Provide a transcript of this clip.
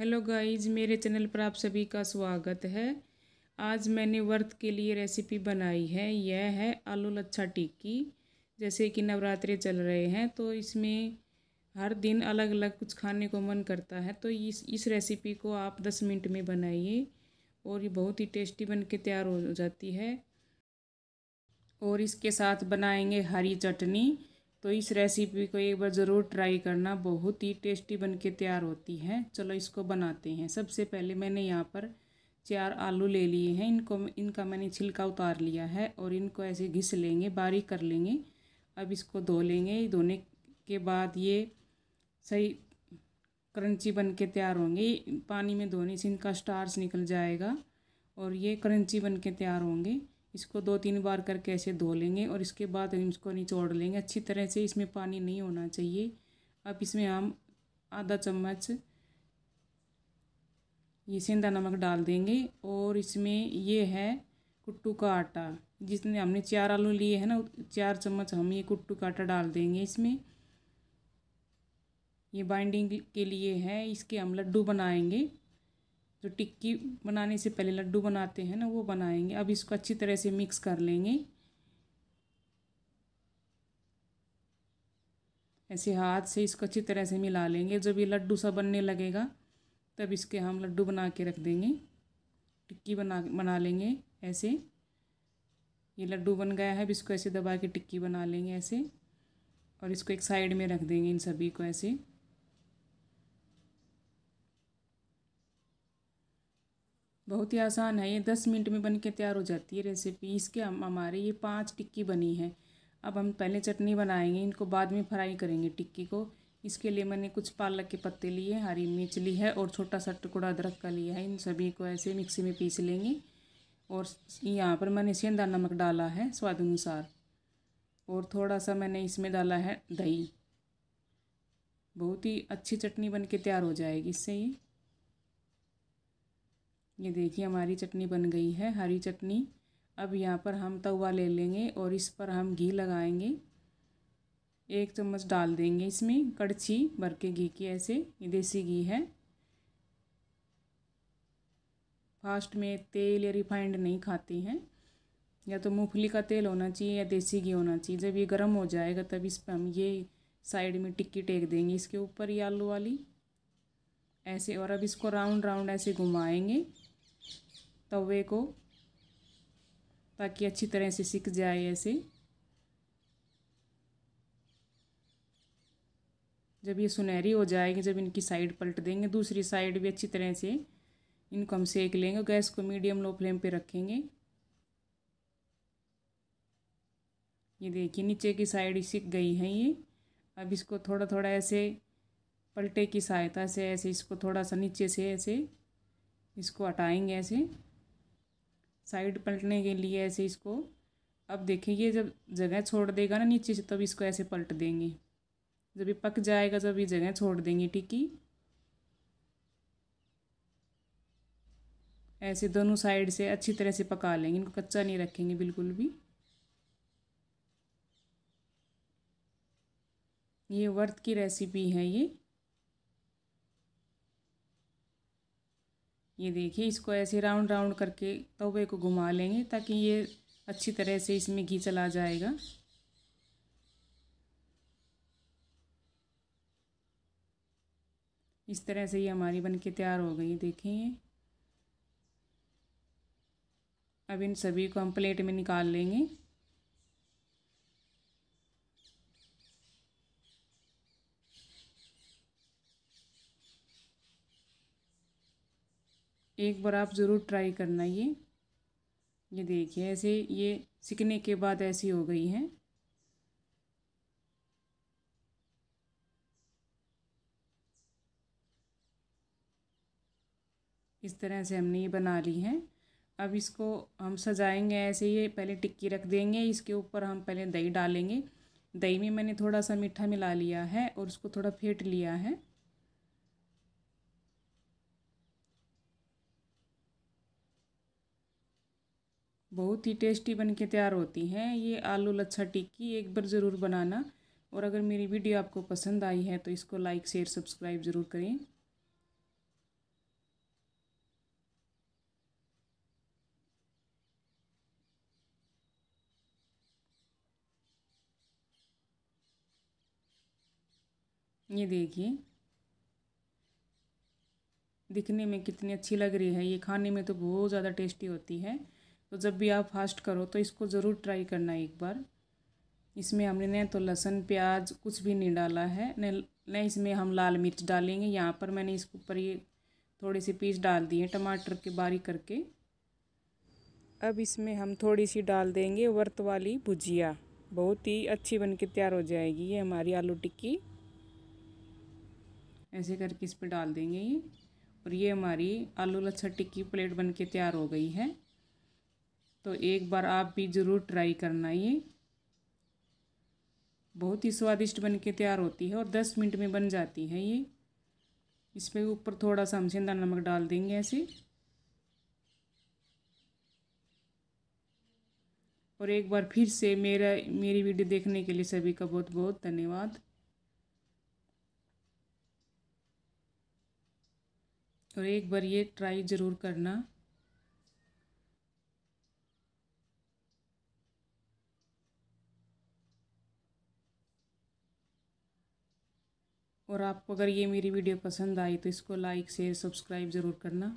hello guys मेरे channel पर आप सभी का स्वागत है आज मैंने व्रत के लिए रेसिपी बनाई है यह है आलू लच्छा टिक्की जैसे कि नवरात्रे चल रहे हैं तो इसमें हर दिन अलग अलग कुछ खाने को मन करता है तो इस इस रेसिपी को आप दस मिनट में बनाइए और ये बहुत ही टेस्टी बन के तैयार हो जाती है और इसके साथ बनाएंगे हरी चटनी तो इस रेसिपी को एक बार ज़रूर ट्राई करना बहुत ही टेस्टी बन के तैयार होती है चलो इसको बनाते हैं सबसे पहले मैंने यहाँ पर चार आलू ले लिए हैं इनको इनका मैंने छिलका उतार लिया है और इनको ऐसे घिस लेंगे बारीक कर लेंगे अब इसको धो लेंगे धोने के बाद ये सही क्रंची बन के तैयार होंगे पानी में धोने से इनका स्टार्स निकल जाएगा और ये क्रंची बन के तैयार होंगे इसको दो तीन बार करके ऐसे धो लेंगे और इसके बाद हम इसको निचोड़ लेंगे अच्छी तरह से इसमें पानी नहीं होना चाहिए अब इसमें हम आधा चम्मच ये सेंधा नमक डाल देंगे और इसमें ये है कुट्टू का आटा जिसने हमने चार आलू लिए हैं ना चार चम्मच हम ये कुट्टू का आटा डाल देंगे इसमें ये बाइंडिंग के लिए है इसके हम लड्डू बनाएंगे जो टिक्की बनाने से पहले लड्डू बनाते हैं ना वो बनाएंगे अब इसको अच्छी तरह से मिक्स कर लेंगे ऐसे हाथ से इसको अच्छी तरह से मिला लेंगे जब ये लड्डू सा बनने लगेगा तब इसके हम लड्डू बना के रख देंगे टिक्की बना बना लेंगे ऐसे ये लड्डू बन गया है अब इसको ऐसे दबा के टिक्की बना लेंगे ऐसे और इसको एक साइड में रख देंगे इन सभी को ऐसे बहुत ही आसान है ये दस मिनट में बन के तैयार हो जाती है रेसिपी इसके हम हमारे ये पाँच टिक्की बनी है अब हम पहले चटनी बनाएंगे इनको बाद में फ्राई करेंगे टिक्की को इसके लिए मैंने कुछ पालक के पत्ते लिए हरी मिर्च ली है और छोटा सा टुकड़ा अदरक का लिया है इन सभी को ऐसे मिक्सी में पीस लेंगे और यहाँ पर मैंने सेंधा नमक डाला है स्वाद अनुसार और थोड़ा सा मैंने इसमें डाला है दही बहुत ही अच्छी चटनी बन के तैयार हो जाएगी इससे ये ये देखिए हमारी चटनी बन गई है हरी चटनी अब यहाँ पर हम तवा ले लेंगे और इस पर हम घी लगाएंगे एक चम्मच डाल देंगे इसमें कड़छी भर के घी की ऐसे ये देसी घी है फास्ट में तेल या रिफाइंड नहीं खाती हैं या तो मूंगफली का तेल होना चाहिए या देसी घी होना चाहिए जब ये गर्म हो जाएगा तब इस पर हम ये साइड में टिक्की टेक देंगे इसके ऊपर ये आलू वाली ऐसे और अब इसको राउंड राउंड ऐसे घुमाएंगे तवे को ताकि अच्छी तरह से सीख जाए ऐसे जब ये सुनहरी हो जाएगी जब इनकी साइड पलट देंगे दूसरी साइड भी अच्छी तरह से इनको हम सेक लेंगे गैस को मीडियम लो फ्लेम पे रखेंगे ये देखिए नीचे की साइड सीख गई है ये अब इसको थोड़ा थोड़ा ऐसे पलटे की सहायता से ऐसे इसको थोड़ा सा नीचे से ऐसे इसको हटाएंगे ऐसे साइड पलटने के लिए ऐसे इसको अब देखें ये जब जगह छोड़ देगा ना नीचे से तब इसको ऐसे पलट देंगे जब ये पक जाएगा तब ये जगह छोड़ देंगे टिक्की ऐसे दोनों साइड से अच्छी तरह से पका लेंगे इनको कच्चा नहीं रखेंगे बिल्कुल भी ये वर्थ की रेसिपी है ये ये देखिए इसको ऐसे राउंड राउंड करके तवे को घुमा लेंगे ताकि ये अच्छी तरह से इसमें घी चला जाएगा इस तरह से ये हमारी बनके तैयार हो गई ये अब इन सभी को हम प्लेट में निकाल लेंगे एक बार आप ज़रूर ट्राई करना ये ये देखिए ऐसे ये सीखने के बाद ऐसी हो गई है इस तरह से हमने ये बना ली है अब इसको हम सजाएंगे ऐसे ये पहले टिक्की रख देंगे इसके ऊपर हम पहले दही डालेंगे दही में मैंने थोड़ा सा मीठा मिला लिया है और उसको थोड़ा फेंट लिया है बहुत ही टेस्टी बन के तैयार होती हैं ये आलू लच्छा टिक्की एक बार ज़रूर बनाना और अगर मेरी वीडियो आपको पसंद आई है तो इसको लाइक शेयर सब्सक्राइब ज़रूर करें ये देखिए दिखने में कितनी अच्छी लग रही है ये खाने में तो बहुत ज़्यादा टेस्टी होती है तो जब भी आप फास्ट करो तो इसको ज़रूर ट्राई करना एक बार इसमें हमने तो लहसुन प्याज कुछ भी नहीं डाला है न इसमें हम लाल मिर्च डालेंगे यहाँ पर मैंने इसके ऊपर ये थोड़ी सी पीस डाल दिए टमाटर के बारी करके अब इसमें हम थोड़ी सी डाल देंगे वर्त वाली भुजिया बहुत ही अच्छी बन के तैयार हो जाएगी ये हमारी आलू टिक्की ऐसे करके इस पर डाल देंगे ये और ये हमारी आलू लच्छा टिक्की प्लेट बन के तैयार हो गई है तो एक बार आप भी ज़रूर ट्राई करना ये बहुत ही स्वादिष्ट बन के तैयार होती है और दस मिनट में बन जाती है ये इस पर ऊपर थोड़ा सा हम सेंधा नमक डाल देंगे ऐसे और एक बार फिर से मेरा मेरी वीडियो देखने के लिए सभी का बहुत बहुत धन्यवाद और एक बार ये ट्राई ज़रूर करना और आपको अगर ये मेरी वीडियो पसंद आई तो इसको लाइक शेयर सब्सक्राइब ज़रूर करना